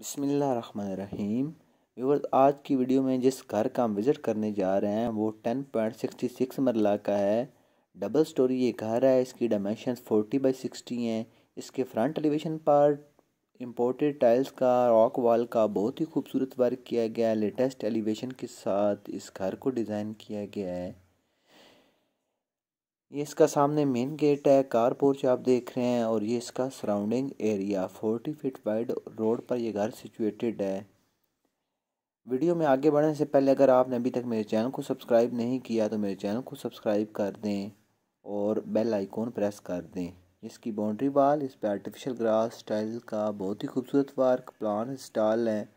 बिसमीम व्यूवर्स आज की वीडियो में जिस घर का हम विज़िट करने जा रहे हैं वो टेन पॉइंट सिक्सटी सिक्स मरला का है डबल स्टोरी ये घर है इसकी डायमेंशन फोर्टी बाई सिक्सटी हैं इसके front elevation part imported tiles का रॉक वॉल का बहुत ही खूबसूरत वर्क किया गया है लेटेस्ट एलिवेशन के साथ इस घर को डिज़ाइन किया गया है ये इसका सामने मेन गेट है कार पोर्च आप देख रहे हैं और ये इसका surrounding area forty feet wide road पर ये घर सिचुएटेड है वीडियो में आगे बढ़ने से पहले अगर आपने अभी तक मेरे चैनल को सब्सक्राइब नहीं किया तो मेरे चैनल को सब्सक्राइब कर दें और बेल आइकॉन प्रेस कर दें इसकी बाउंड्री वाल इस पर आर्टिफिशियल ग्रास स्टाइल का बहुत ही खूबसूरत वर्क प्लान स्टाल है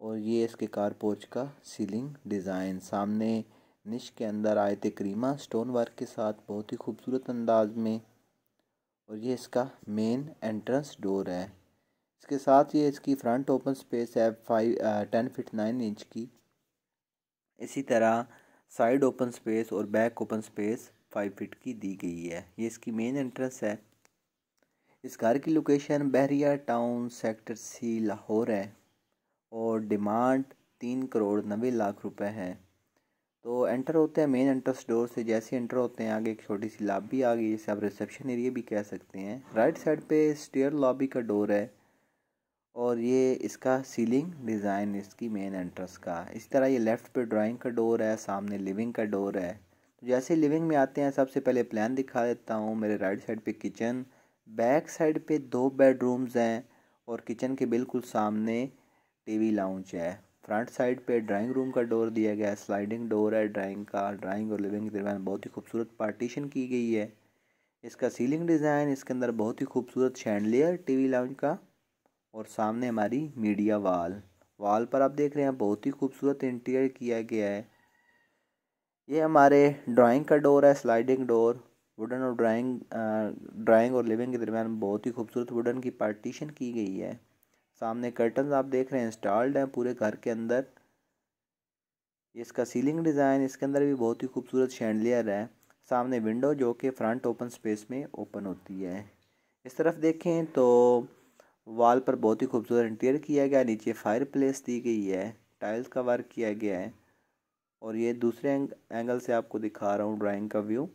और ये इसके कार पोर्च का सीलिंग डिज़ाइन सामने निश के अंदर आए थे क्रीमा स्टोन वर्क के साथ बहुत ही खूबसूरत अंदाज में और ये इसका मेन एंट्रेंस डोर है इसके साथ ये इसकी फ्रंट ओपन स्पेस है five ten feet nine inch की इसी तरह साइड ओपन स्पेस और back open space five feet की दी गई है ये इसकी मेन एंट्रेंस है इस घर की location Bahria town sector C Lahore है और डिमांड तीन करोड़ नबे लाख रुपए है तो एंटर होते हैं मेन एंट्रेंस डोर से जैसे एंटर होते हैं आगे एक छोटी सी लॉबी आ गई जैसे आप रिसेप्शन एरिया भी कह सकते हैं राइट साइड पे स्टेयर लॉबी का डोर है और ये इसका सीलिंग डिज़ाइन इसकी मेन एंट्रेंस का इसी तरह ये लेफ़्ट पे ड्राइंग का डोर है सामने लिविंग का डोर है तो जैसे लिविंग में आते हैं सबसे पहले प्लान दिखा देता हूँ मेरे राइट साइड पर किचन बैक साइड पर दो बेडरूम्स हैं और किचन के बिल्कुल सामने टी वी है फ्रंट साइड पे ड्राइंग रूम का डोर दिया गया है स्लाइडिंग डोर है ड्राइंग का ड्राइंग और लिविंग के दरमियान बहुत ही खूबसूरत पार्टीशन की गई है इसका सीलिंग डिज़ाइन इसके अंदर बहुत ही खूबसूरत शैंडलियर टीवी लाउंज का और सामने हमारी मीडिया वाल वाल पर आप देख रहे हैं बहुत ही खूबसूरत इंटीरियर किया गया है ये हमारे ड्राइंग का डोर है स्लाइडिंग डोर वुडन और ड्राइंग ड्राइंग और लिविंग के दरमियान बहुत ही खूबसूरत वुडन की पार्टीशन की गई है सामने कर्टन आप देख रहे हैं इंस्टॉल्ड हैं पूरे घर के अंदर इसका सीलिंग डिज़ाइन इसके अंदर भी बहुत ही खूबसूरत शैंडलियर है सामने विंडो जो कि फ्रंट ओपन स्पेस में ओपन होती है इस तरफ देखें तो वॉल पर बहुत ही खूबसूरत इंटीरियर किया गया नीचे फायर प्लेस दी गई है टाइल्स का वर्क किया गया है और ये दूसरे एंग, एंगल से आपको दिखा रहा हूँ ड्राइंग का व्यू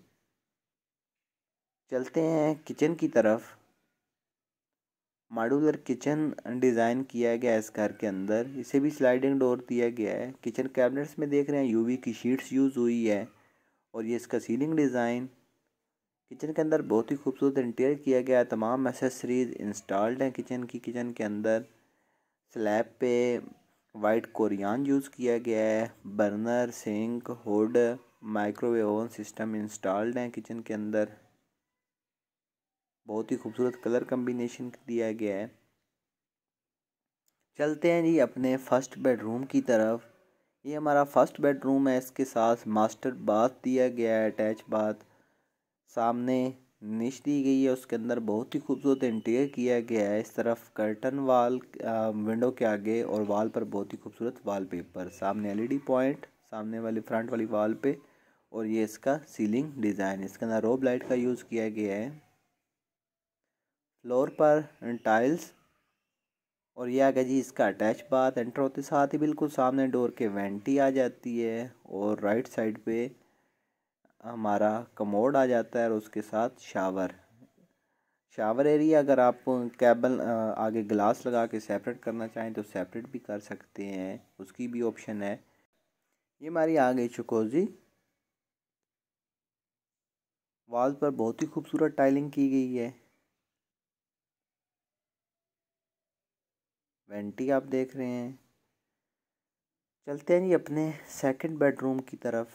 चलते हैं किचन की तरफ मॉड्यूलर किचन डिज़ाइन किया गया है इस घर के अंदर इसे भी स्लाइडिंग डोर दिया गया है किचन कैबिनेट्स में देख रहे हैं यूवी की शीट्स यूज़ हुई है और ये इसका सीलिंग डिज़ाइन किचन के अंदर बहुत ही खूबसूरत इंटीरियर किया गया है तमाम एसेसरीज इंस्टॉल्ड हैं किचन की किचन के अंदर स्लैब पे वाइट कोरियान यूज़ किया गया है burner sink hood microwave oven system installed हैं किचन के अंदर बहुत ही खूबसूरत कलर कम्बिनेशन दिया गया है चलते हैं जी अपने फर्स्ट बेडरूम की तरफ ये हमारा फर्स्ट बेडरूम है इसके साथ मास्टर बाथ दिया गया है अटैच बाथ सामने निश दी गई है उसके अंदर बहुत ही खूबसूरत इंटीरियर किया गया है इस तरफ कर्टन वाल विंडो के आगे और वाल पर बहुत ही खूबसूरत वॉलपेपर सामने एलईडी पॉइंट सामने वाली फ्रंट वाली वाल पे और ये इसका सीलिंग डिज़ाइन इसके अंदर रोब लाइट का यूज़ किया गया है फ्लोर पर टाइल्स और यह आ गया जी इसका अटैच बाथ एंटर होते साथ ही बिल्कुल सामने डोर के वेंटी आ जाती है और राइट साइड पे हमारा कमोड आ जाता है और उसके साथ शावर शावर एरिया अगर आप कैबल आगे ग्लास लगा के सेपरेट करना चाहें तो सेपरेट भी कर सकते हैं उसकी भी ऑप्शन है ये हमारी आ गई चुकोजी वॉल पर बहुत ही खूबसूरत टाइलिंग की गई है ट्वेंटी आप देख रहे हैं चलते हैं जी अपने सेकंड बेडरूम की तरफ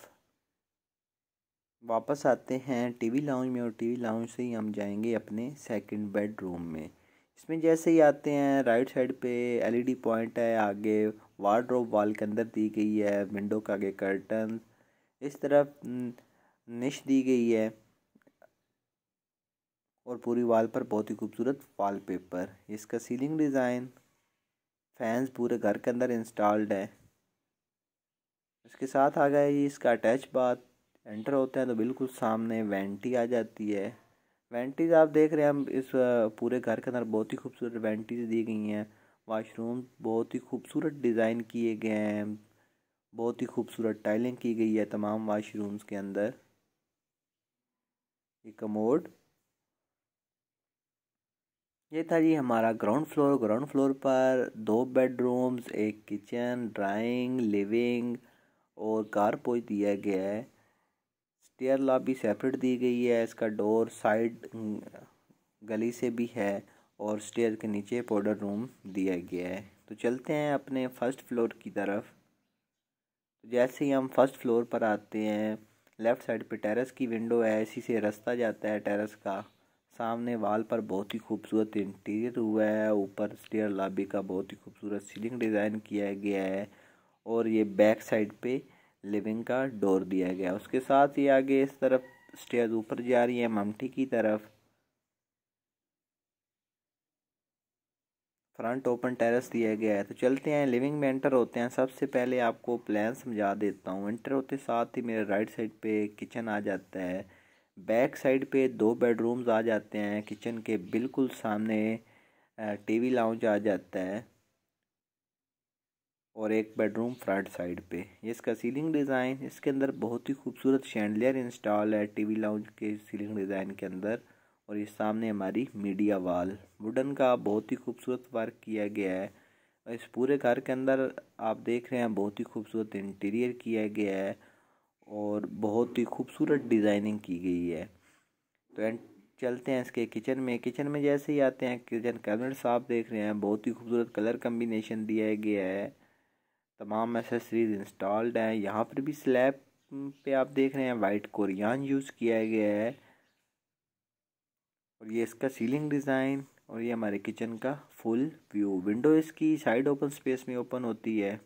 वापस आते हैं टीवी लाउंज में और टीवी लाउंज से ही हम जाएंगे अपने सेकंड बेडरूम में इसमें जैसे ही आते हैं राइट साइड पे एलईडी पॉइंट e है आगे वार्ड्रोब वॉल के अंदर दी गई है विंडो का आगे कर्टन इस तरफ निश दी गई है और पूरी वाल पर बहुत ही खूबसूरत वॉलपेपर इसका सीलिंग डिज़ाइन फैंस पूरे घर के अंदर इंस्टॉल्ड है उसके साथ आ गया ये इसका अटैच बात एंटर होते हैं तो बिल्कुल सामने वेंटी आ जाती है वेंटीज आप देख रहे हैं हम इस पूरे घर के अंदर बहुत ही खूबसूरत वेंटीज दी गई हैं वाशरूम बहुत ही खूबसूरत डिज़ाइन किए गए हैं बहुत ही खूबसूरत टाइलिंग की गई है तमाम वाशरूम्स के अंदर ये कमोड ये था जी हमारा ग्राउंड फ्लोर ग्राउंड फ्लोर पर दो बेडरूम्स एक किचन ड्राइंग लिविंग और कार पोच दिया गया है स्टेयर लॉबी सेपरेट दी गई है इसका डोर साइड गली से भी है और स्टेयर के नीचे पाउडर रूम दिया गया है तो चलते हैं अपने फर्स्ट फ्लोर की तरफ तो जैसे ही हम फर्स्ट फ्लोर पर आते हैं लेफ़्ट साइड पे टेरेस की विंडो है इसी से रास्ता जाता है टेरेस का सामने वाल पर बहुत ही खूबसूरत इंटीरियर हुआ है ऊपर स्टेयर लॉबी का बहुत ही खूबसूरत सीलिंग डिज़ाइन किया गया है और ये बैक साइड पे लिविंग का डोर दिया गया है उसके साथ ही आगे इस तरफ स्टेयर ऊपर जा रही है ममटी की तरफ फ्रंट ओपन टेरेस दिया गया है तो चलते हैं लिविंग में एंटर होते हैं सबसे पहले आपको प्लान समझा देता हूँ एंटर होते साथ ही मेरे राइट साइड पे किचन आ जाता है बैक साइड पे दो बेडरूम्स आ जाते हैं किचन के बिल्कुल सामने टीवी लाउंज आ जाता है और एक बेडरूम फ्रंट साइड पे इसका सीलिंग डिज़ाइन इसके अंदर बहुत ही खूबसूरत शैंडलियर इंस्टॉल है टीवी लाउंज के सीलिंग डिज़ाइन के अंदर और ये सामने हमारी मीडिया वाल वुडन का बहुत ही खूबसूरत वर्क किया गया है इस पूरे घर के अंदर आप देख रहे हैं बहुत ही खूबसूरत इंटीरियर किया गया है और बहुत ही खूबसूरत डिज़ाइनिंग की गई है तो एंड चलते हैं इसके किचन में किचन में जैसे ही आते हैं किचन कैबिनेट आप देख रहे हैं बहुत ही खूबसूरत कलर कम्बिनेशन दिया गया है तमाम एसेसरीज इंस्टॉल्ड हैं यहाँ पर भी स्लैब पे आप देख रहे हैं वाइट कोरियान यूज़ किया गया है और ये इसका सीलिंग डिज़ाइन और ये हमारे किचन का फुल व्यू विंडो इसकी साइड ओपन स्पेस में ओपन होती है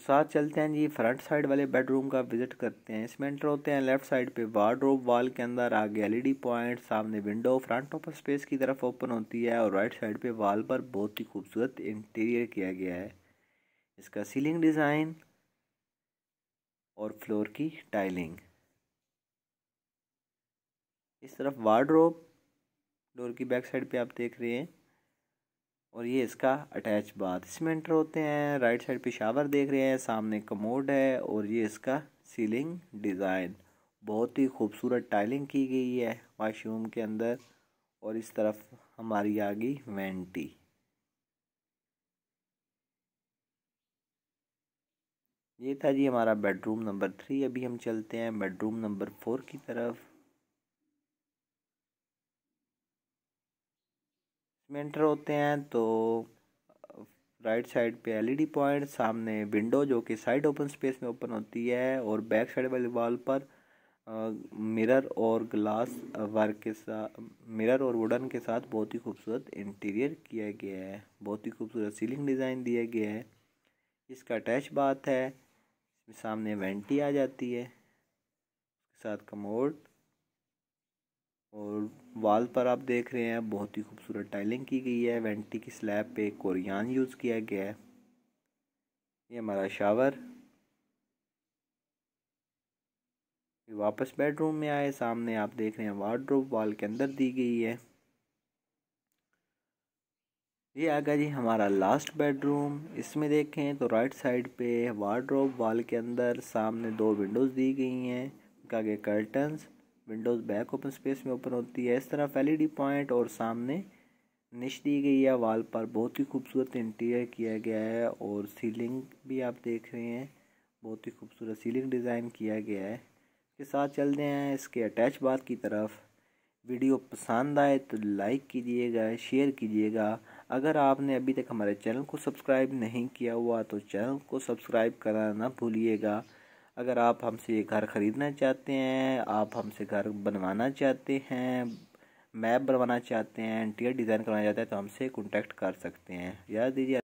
साथ चलते हैं जी फ्रंट साइड वाले बेडरूम का विजिट करते हैं इसमें एंटर होते हैं लेफ्ट साइड पे वार्ड्रोब वॉल के अंदर आगे एलईडी पॉइंट सामने विंडो फ्रंट ऑफ स्पेस की तरफ ओपन होती है और राइट साइड पे वॉल पर बहुत ही खूबसूरत इंटीरियर किया गया है इसका सीलिंग डिज़ाइन और फ्लोर की टाइलिंग इस तरफ वार्ड्रोब डोर की बैक साइड पे आप देख रहे हैं और ये इसका अटैच बाथ सीमेंटर होते हैं राइट साइड पे शावर देख रहे हैं सामने कमोड है और ये इसका सीलिंग डिज़ाइन बहुत ही खूबसूरत टाइलिंग की गई है वाशरूम के अंदर और इस तरफ हमारी आ गई वेंटी ये था जी हमारा बेडरूम नंबर थ्री अभी हम चलते हैं बेडरूम नंबर फोर की तरफ इसमें एंटर होते हैं तो राइट साइड पे एलईडी पॉइंट e सामने विंडो जो कि साइड ओपन स्पेस में ओपन होती है और बैक साइड वाली वॉल पर मिरर और ग्लास वर्क के साथ मिरर और वुडन के साथ बहुत ही खूबसूरत इंटीरियर किया गया है बहुत ही खूबसूरत सीलिंग डिज़ाइन दिया गया है इसका अटैच बात है इसमें सामने वेंटी आ जाती है साथ कमोड और वॉल पर आप देख रहे हैं बहुत ही खूबसूरत टाइलिंग की गई है वेंटी की स्लैब पे कोरियान यूज़ किया गया है ये हमारा शावर वापस बेडरूम में आए सामने आप देख रहे हैं वार्ड्रोब वॉल के अंदर दी गई है ये आ गया जी हमारा लास्ट बेडरूम इसमें देखें तो राइट साइड पे वार्ड्रोब वॉल के अंदर सामने दो विंडोज़ दी गई हैं उनका आगे curtains windows back open space में ओपन होती है इस तरफ एलईडी पॉइंट और सामने निश दी गई है वाल पर बहुत ही खूबसूरत इंटीरियर किया गया है और सीलिंग भी आप देख रहे हैं बहुत ही खूबसूरत सीलिंग डिज़ाइन किया गया है इसके साथ चलते हैं इसके अटैच बात की तरफ वीडियो पसंद आए तो लाइक कीजिएगा शेयर कीजिएगा अगर आपने अभी तक हमारे चैनल को सब्सक्राइब नहीं किया हुआ तो चैनल को सब्सक्राइब ना भूलिएगा अगर आप हमसे ये घर ख़रीदना चाहते हैं आप हमसे घर बनवाना चाहते हैं मैप बनवाना चाहते हैं इंटीरियर डिज़ाइन करवाना चाहते हैं तो हमसे कॉन्टेक्ट कर सकते हैं याद दीजिए